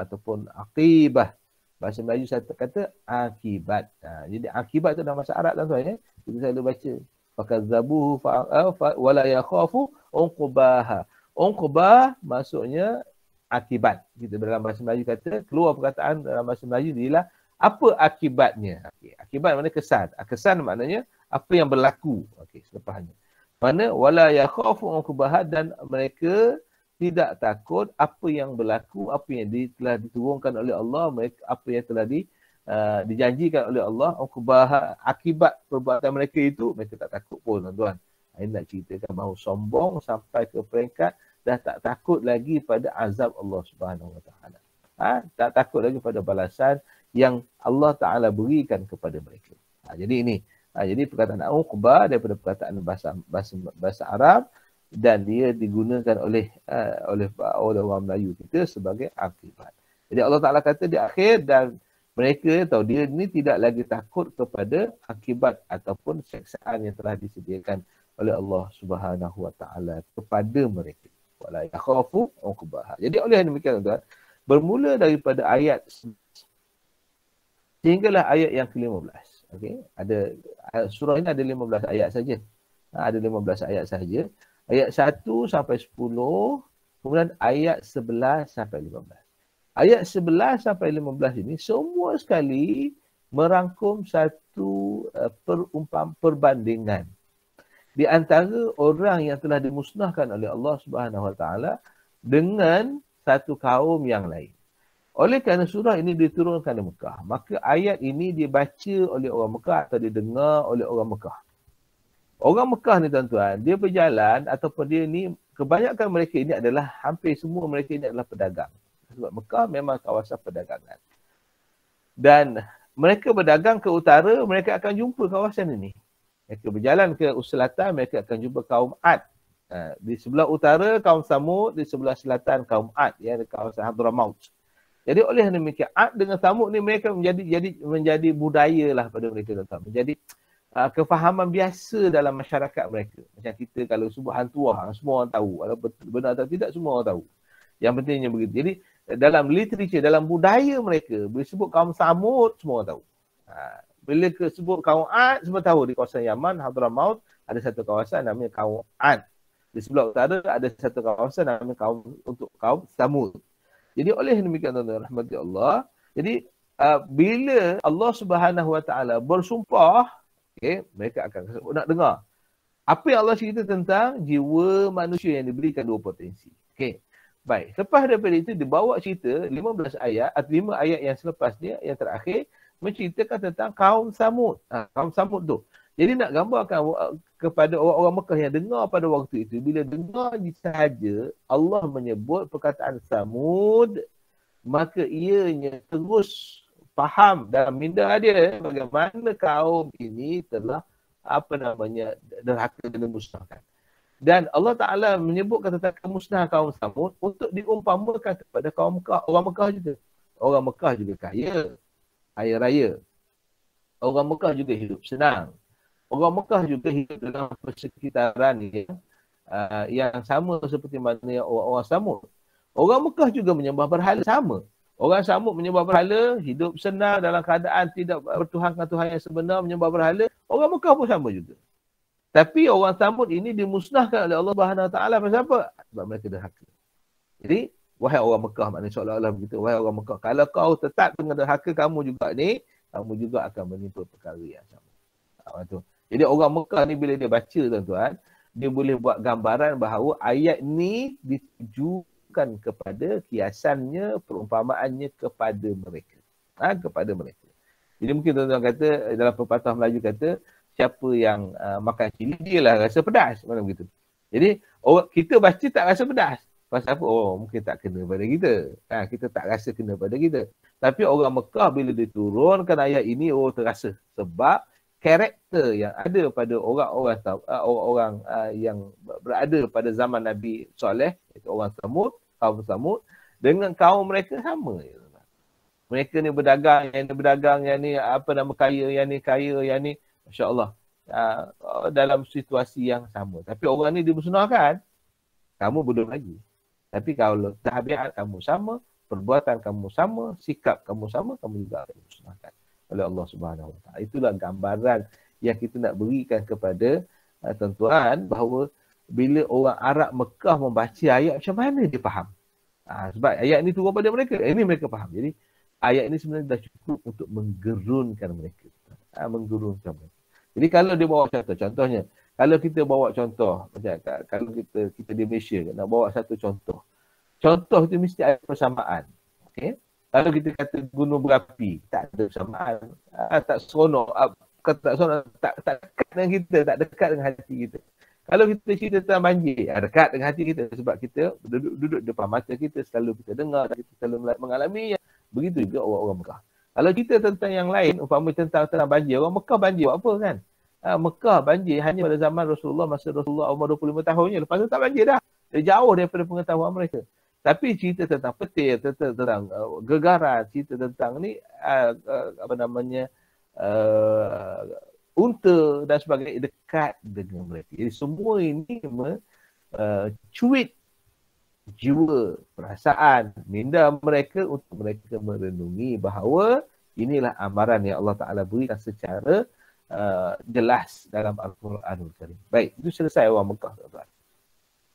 ataupun akibah bahasa Melayu saya kata akibat ha, jadi akibat itu dalam bahasa Arab tuan-tuan ya saya selalu baca fakazzabuhu fa wala yakhafu unqubaha unqubah maksudnya akibat kita dalam bahasa Melayu kata keluar perkataan dalam bahasa Melayu ialah apa akibatnya okay. akibat maknanya kesan ah, kesan maknanya apa yang berlaku okey selepasnya mana wala yakhafu unqubaha dan mereka tidak takut apa yang berlaku apa yang telah diturunkan oleh Allah mereka, apa yang telah di, uh, dijanjikan oleh Allah akibat akibat perbuatan mereka itu mereka tak takut pun tuan-tuan. Ain ah, nak ceritakan mahu sombong sampai ke peringkat dah tak takut lagi pada azab Allah Subhanahu Wa Taala. Ha? tak takut lagi pada balasan yang Allah Taala berikan kepada mereka. Ha, jadi ini ha, jadi perkataan Uqbah daripada perkataan bahasa bahasa, bahasa Arab dan dia digunakan oleh uh, oleh oleh orang Melayu kita sebagai akibat. Jadi Allah Taala kata di akhir dan mereka atau dia ni tidak lagi takut kepada akibat ataupun seksaan yang telah disediakan oleh Allah Subhanahu Wa Taala kepada mereka. Wala yakhafu uqbah. Jadi oleh yang demikian tuan, bermula daripada ayat sehinggalah ayat yang ke-15. Okey, ada surah ini ada 15 ayat saja. Ha, ada 15 ayat saja. Ayat 1 sampai 10, kemudian ayat 11 sampai 15. Ayat 11 sampai 15 ini semua sekali merangkum satu eh, perumpam perbandingan di antara orang yang telah dimusnahkan oleh Allah Subhanahu Wa dengan satu kaum yang lain. Oleh kerana surah ini diturunkan di Mekah, maka ayat ini dibaca oleh orang Mekah atau didengar oleh orang Mekah. Orang Mekah ni tuan-tuan, dia berjalan ataupun dia ni kebanyakan mereka ini adalah hampir semua mereka ini adalah pedagang sebab Mekah memang kawasan perdagangan. Dan mereka berdagang ke utara, mereka akan jumpa kawasan ini. Mereka berjalan ke selatan, mereka akan jumpa kaum Ad. Ha, di sebelah utara, kaum Samud. Di sebelah selatan, kaum Ad. Ya, di kawasan Hadramaut. Jadi oleh demikian, Ad dengan Samud ni mereka menjadi jadi, menjadi budaya lah pada mereka. Tuan Menjadi uh, kefahaman biasa dalam masyarakat mereka. Macam kita kalau sebut hantu orang, semua orang tahu. Walaupun benar atau tidak, semua orang tahu. Yang pentingnya begitu. Jadi, dalam literasi, dalam budaya mereka, bila sebut kaum Samud, semua orang tahu. Ha. Bila sebut kaum Ad, semua tahu. Di kawasan Yaman, Hadramaut, ada satu kawasan namanya kaum Ad. Di sebelah utara ada satu kawasan namanya kaum untuk kaum Samud. Jadi oleh demikian tuan-tuan rahmati Allah, jadi uh, bila Allah Subhanahu Wa Taala bersumpah, okay, mereka akan nak dengar apa yang Allah cerita tentang jiwa manusia yang diberikan dua potensi. Okay. Baik, selepas daripada itu dia bawa cerita 15 ayat atau 5 ayat yang selepas dia yang terakhir menceritakan tentang kaum Samud. Ha, kaum Samud tu. Jadi nak gambarkan kepada orang-orang Mekah yang dengar pada waktu itu bila dengar sahaja Allah menyebut perkataan Samud maka ianya terus faham dalam minda dia bagaimana kaum ini telah apa namanya neraka dan musnahkan. Dan Allah Ta'ala menyebutkan tentang kemusnahan kaum Samud untuk diumpamakan kepada kaum Mekah. Orang Mekah juga. Orang Mekah juga kaya. Kaya raya. Orang Mekah juga hidup senang. Orang Mekah juga hidup dalam persekitaran yang, uh, yang sama seperti mana orang-orang Samud. Orang Mekah juga menyembah berhala sama. Orang Samud menyembah berhala, hidup senang dalam keadaan tidak bertuhan bertuhankan Tuhan yang sebenar, menyembah berhala. Orang Mekah pun sama juga. Tapi orang Samud ini dimusnahkan oleh Allah Subhanahu taala pasal apa? Sebab mereka derhaka. Jadi wahai orang Mekah maknanya seolah-olah begitu wahai orang Mekah kalau kau tetap dengan derhaka kamu juga ni kamu juga akan menimpa perkara yang sama. Orang ah, tu. Jadi orang Mekah ni bila dia baca tuan-tuan dia boleh buat gambaran bahawa ayat ni ditujukan kepada kiasannya, perumpamaannya kepada mereka. Ha, kepada mereka. Jadi mungkin tuan-tuan kata, dalam pepatah Melayu kata, siapa yang uh, makan cili dia lah rasa pedas macam gitu. Jadi orang oh, kita pasti tak rasa pedas. Pasal apa? Oh, mungkin tak kena pada kita. Ha, kita tak rasa kena pada kita. Tapi orang Mekah bila diturunkan ayat ini, oh terasa. Sebab karakter yang ada pada orang-orang uh, orang-orang uh, yang berada pada zaman Nabi Saleh, iaitu orang Samud, kaum Samud dengan kaum mereka sama. Ya mereka ni berdagang, yang ni berdagang, yang ni apa nama kaya, yang ni kaya, yang ni InsyaAllah. Uh, ya, eh, dalam situasi yang sama. Tapi orang ni dia bersenuhkan. Kamu belum lagi. Tapi kalau tabiat kamu sama, perbuatan kamu sama, sikap kamu sama, kamu juga akan bersenuhkan oleh Allah Subhanahu Wa Taala. Itulah gambaran yang kita nak berikan kepada uh, eh, tuan bahawa bila orang Arab Mekah membaca ayat macam mana dia faham. Uh, sebab ayat ini turun pada mereka. Eh, ini mereka faham. Jadi ayat ini sebenarnya dah cukup untuk menggerunkan mereka ha, ah, menggurung kamu. Jadi kalau dia bawa contoh, contohnya, kalau kita bawa contoh, macam kat, kalau kita kita di Malaysia nak bawa satu contoh. Contoh itu mesti ada persamaan. Okay? Kalau kita kata gunung berapi, tak ada persamaan. Ha, tak seronok, ha, ah, kata tak seronok, tak, tak dekat dengan kita, tak dekat dengan hati kita. Kalau kita cerita tentang banjir, ha, dekat dengan hati kita sebab kita duduk, duduk depan mata kita, selalu kita dengar, kita selalu mengalami. Begitu juga orang-orang Mekah. Kalau cerita tentang yang lain, umpama tentang tentang banjir, orang Mekah banjir buat apa kan? Ha, Mekah banjir hanya pada zaman Rasulullah, masa Rasulullah umur 25 tahunnya. Lepas tu tak banjir dah. Dia jauh daripada pengetahuan mereka. Tapi cerita tentang petir, tentang, tentang uh, gegaran, cerita tentang ni, uh, uh, apa namanya, uh, unta dan sebagainya dekat dengan mereka. Jadi semua ini uh, jiwa, perasaan, minda mereka untuk mereka merenungi bahawa inilah amaran yang Allah Ta'ala berikan secara uh, jelas dalam al quran Baik, itu selesai orang Mekah.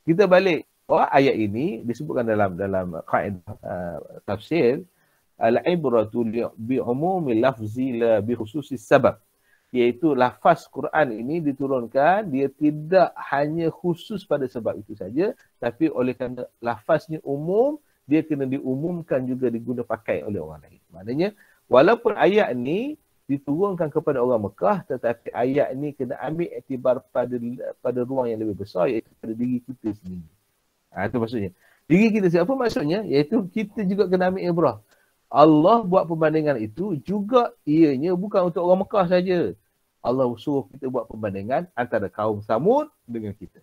Kita balik. Oh, ayat ini disebutkan dalam dalam kain uh, tafsir. Al-ibratu bi'umumi lafzi la bi khususi sabab iaitu lafaz Quran ini diturunkan dia tidak hanya khusus pada sebab itu saja tapi oleh kerana lafaznya umum dia kena diumumkan juga diguna pakai oleh orang lain. Maknanya walaupun ayat ini diturunkan kepada orang Mekah tetapi ayat ini kena ambil iktibar pada pada ruang yang lebih besar iaitu pada diri kita sendiri. Ha, itu maksudnya. Diri kita siapa maksudnya? Iaitu kita juga kena ambil ibrah. Allah buat perbandingan itu juga ianya bukan untuk orang Mekah saja. Allah suruh kita buat perbandingan antara kaum Samud dengan kita.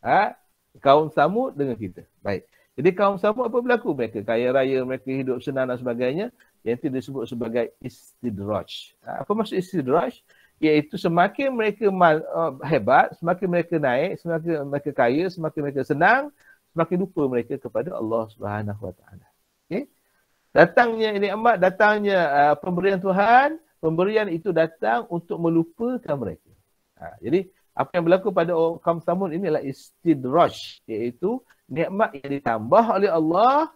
Ha? Kaum Samud dengan kita. Baik. Jadi kaum Samud apa berlaku? Mereka kaya raya, mereka hidup senang dan sebagainya. Yang itu disebut sebagai istidraj. Ha? Apa maksud istidraj? Iaitu semakin mereka mal, uh, hebat, semakin mereka naik, semakin mereka kaya, semakin mereka senang, semakin lupa mereka kepada Allah Subhanahu Wa Okay? Datangnya ini nikmat, datangnya uh, pemberian Tuhan, pemberian itu datang untuk melupakan mereka. Ha, jadi apa yang berlaku pada orang kaum Samud ini adalah istidraj iaitu nikmat yang ditambah oleh Allah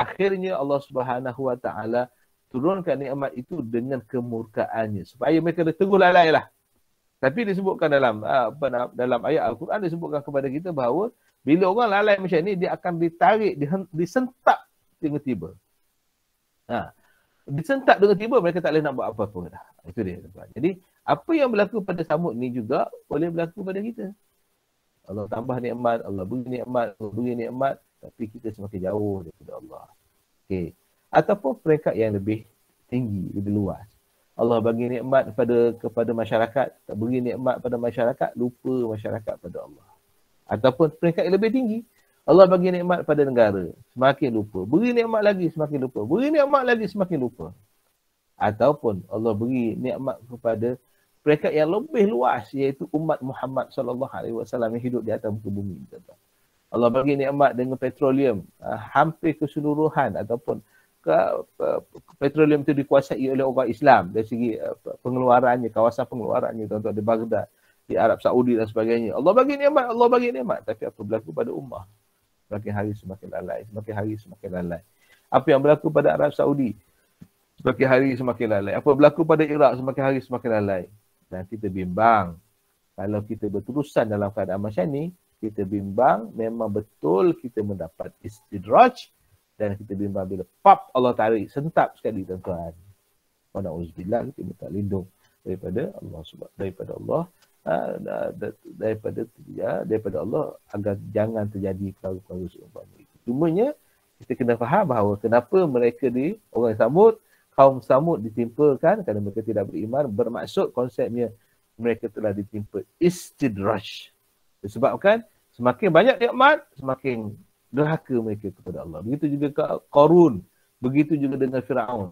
akhirnya Allah Subhanahu Wa Taala turunkan nikmat itu dengan kemurkaannya supaya mereka tertegur lalai lah. Tapi disebutkan dalam uh, apa dalam ayat Al-Quran disebutkan kepada kita bahawa bila orang lalai macam ini dia akan ditarik disentak tiba-tiba. Ha. Disentak dengan tiba mereka tak boleh nak buat apa-apa dah. Itu dia tuan. Jadi apa yang berlaku pada samud ni juga boleh berlaku pada kita. Allah tambah nikmat, Allah beri nikmat, Allah beri nikmat tapi kita semakin jauh daripada Allah. Okey. Ataupun peringkat yang lebih tinggi, lebih luas. Allah bagi nikmat kepada kepada masyarakat, tak beri nikmat pada masyarakat, lupa masyarakat pada Allah. Ataupun peringkat yang lebih tinggi, Allah bagi nikmat pada negara, semakin lupa. Beri nikmat lagi, semakin lupa. Beri nikmat lagi, semakin lupa. Ataupun Allah beri nikmat kepada mereka yang lebih luas iaitu umat Muhammad sallallahu alaihi wasallam yang hidup di atas muka bumi Allah bagi nikmat dengan petroleum ah, hampir keseluruhan ataupun petroleum itu dikuasai oleh orang Islam dari segi eh, pengeluarannya kawasan pengeluarannya tuan-tuan di Baghdad, di Arab Saudi dan sebagainya. Allah bagi nikmat, Allah bagi nikmat tapi apa berlaku pada umat? semakin hari semakin lalai, semakin hari semakin lalai. Apa yang berlaku pada Arab Saudi? Semakin hari semakin lalai. Apa berlaku pada Iraq? Semakin hari semakin lalai. Dan kita bimbang. Kalau kita berterusan dalam keadaan macam ni, kita bimbang memang betul kita mendapat istidraj dan kita bimbang bila pap Allah tarik sentap sekali tuan-tuan. Wa na'udzubillah kita minta lindung daripada Allah subhanahu daripada Allah Ah, daripada ya daripada Allah agar jangan terjadi perkara-perkara seumpama itu. Cumanya kita kena faham bahawa kenapa mereka di orang Samud, kaum Samud ditimpakan kerana mereka tidak beriman bermaksud konsepnya mereka telah ditimpa istidraj. Disebabkan semakin banyak nikmat, semakin derhaka mereka kepada Allah. Begitu juga ke Qarun, begitu juga dengan Firaun.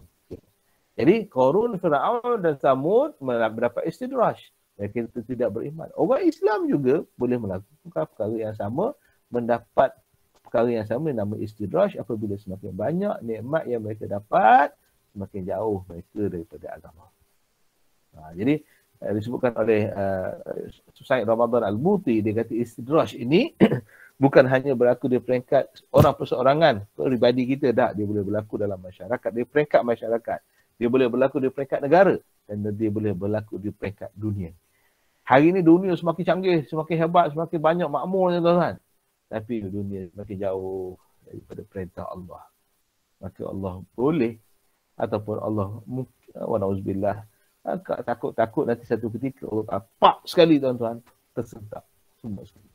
Jadi Qarun, Firaun dan Samud mendapat istidraj dan kita tidak beriman. Orang Islam juga boleh melakukan perkara yang sama, mendapat perkara yang sama nama istidraj apabila semakin banyak nikmat yang mereka dapat, semakin jauh mereka daripada agama. Ha, jadi eh, disebutkan oleh uh, eh, Syed Ramadan al Muti dia kata istidraj ini bukan hanya berlaku di peringkat orang perseorangan, peribadi kita dah, dia boleh berlaku dalam masyarakat, di peringkat masyarakat. Dia boleh berlaku di peringkat negara, dan dia boleh berlaku di peringkat dunia. Hari ini dunia semakin canggih, semakin hebat, semakin banyak makmurnya tuan-tuan. Tapi dunia semakin jauh daripada perintah Allah. Maka Allah boleh ataupun Allah mungkin, wa'na'uzubillah, takut-takut nanti satu ketika Allah pak sekali tuan-tuan, tersentak semua sekali.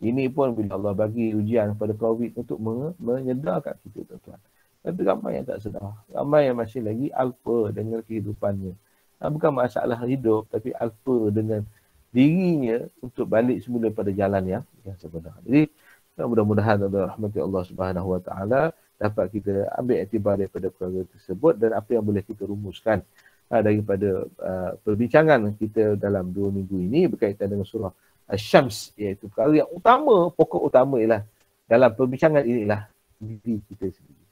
Ini pun bila Allah bagi ujian kepada COVID untuk menyedarkan kita tuan-tuan. Tapi ramai yang tak sedar. Ramai yang masih lagi alpa dengan kehidupannya. Ah, bukan masalah hidup tapi alfa dengan dirinya untuk balik semula pada jalan yang yang sebenar. Jadi mudah-mudahan dengan rahmat Allah Subhanahu Wa Taala dapat kita ambil iktibar daripada perkara tersebut dan apa yang boleh kita rumuskan uh, daripada uh, perbincangan kita dalam dua minggu ini berkaitan dengan surah asy iaitu perkara yang utama pokok utama ialah dalam perbincangan inilah diri kita sendiri.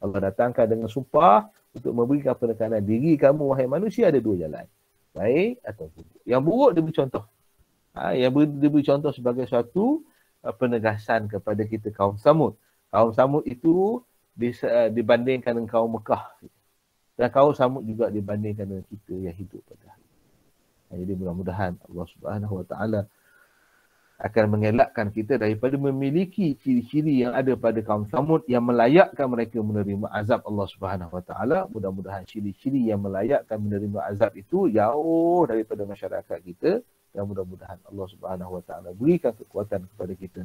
Allah datangkan dengan sumpah untuk memberikan penekanan diri kamu wahai manusia ada dua jalan. Baik atau buruk. Yang buruk dia beri contoh. Ha, yang ber, dia beri contoh sebagai suatu uh, penegasan kepada kita kaum samud. Kaum samud itu bisa, uh, dibandingkan dengan kaum Mekah. Dan kaum samud juga dibandingkan dengan kita yang hidup pada hari ini. Ha, jadi mudah-mudahan Allah Subhanahu Wa Taala akan mengelakkan kita daripada memiliki ciri-ciri yang ada pada kaum Samud yang melayakkan mereka menerima azab Allah Subhanahu Wa Taala. Mudah-mudahan ciri-ciri yang melayakkan menerima azab itu jauh daripada masyarakat kita. Dan mudah-mudahan Allah Subhanahu Wa Taala berikan kekuatan kepada kita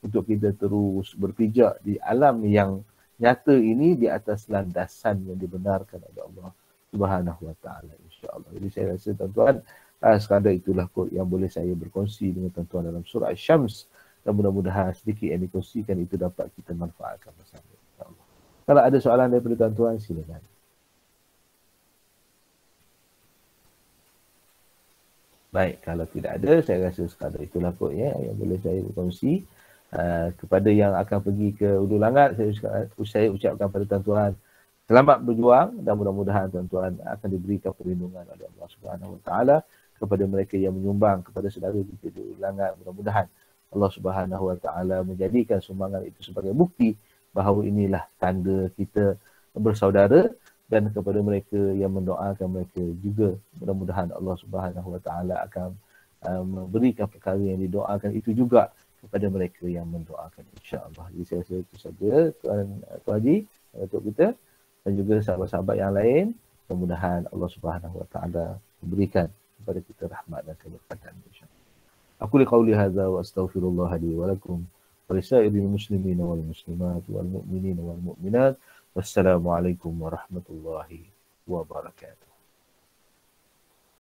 untuk kita terus berpijak di alam yang nyata ini di atas landasan yang dibenarkan oleh Allah Subhanahu Wa Taala. InsyaAllah. Jadi saya rasa tuan-tuan, Ha, ah, sekadar itulah kot yang boleh saya berkongsi dengan tuan-tuan dalam surah Syams dan mudah-mudahan sedikit yang dikongsikan itu dapat kita manfaatkan bersama. InsyaAllah. Kalau ada soalan daripada tuan-tuan, silakan. Baik, kalau tidak ada, saya rasa sekadar itulah kot ya, yang boleh saya berkongsi. Uh, kepada yang akan pergi ke Ulu Langat, saya, saya ucapkan pada tuan-tuan, selamat berjuang dan mudah-mudahan tuan-tuan akan diberikan perlindungan oleh Allah Subhanahu Wa Taala kepada mereka yang menyumbang kepada saudara kita di langit mudah-mudahan Allah Subhanahu Wa Taala menjadikan sumbangan itu sebagai bukti bahawa inilah tanda kita bersaudara dan kepada mereka yang mendoakan mereka juga mudah-mudahan Allah Subhanahu Wa Taala akan uh, memberikan um, perkara yang didoakan itu juga kepada mereka yang mendoakan insya-Allah. Jadi saya rasa itu saja tuan uh, Tuan Haji untuk kita dan juga sahabat-sahabat yang lain mudah-mudahan Allah Subhanahu Wa Taala memberikan بركة رحمة لك بركة أقول قولي هذا وأستغفر الله لي ولكم ولسائر المسلمين والمسلمات والمؤمنين والمؤمنات والسلام عليكم ورحمة الله وبركاته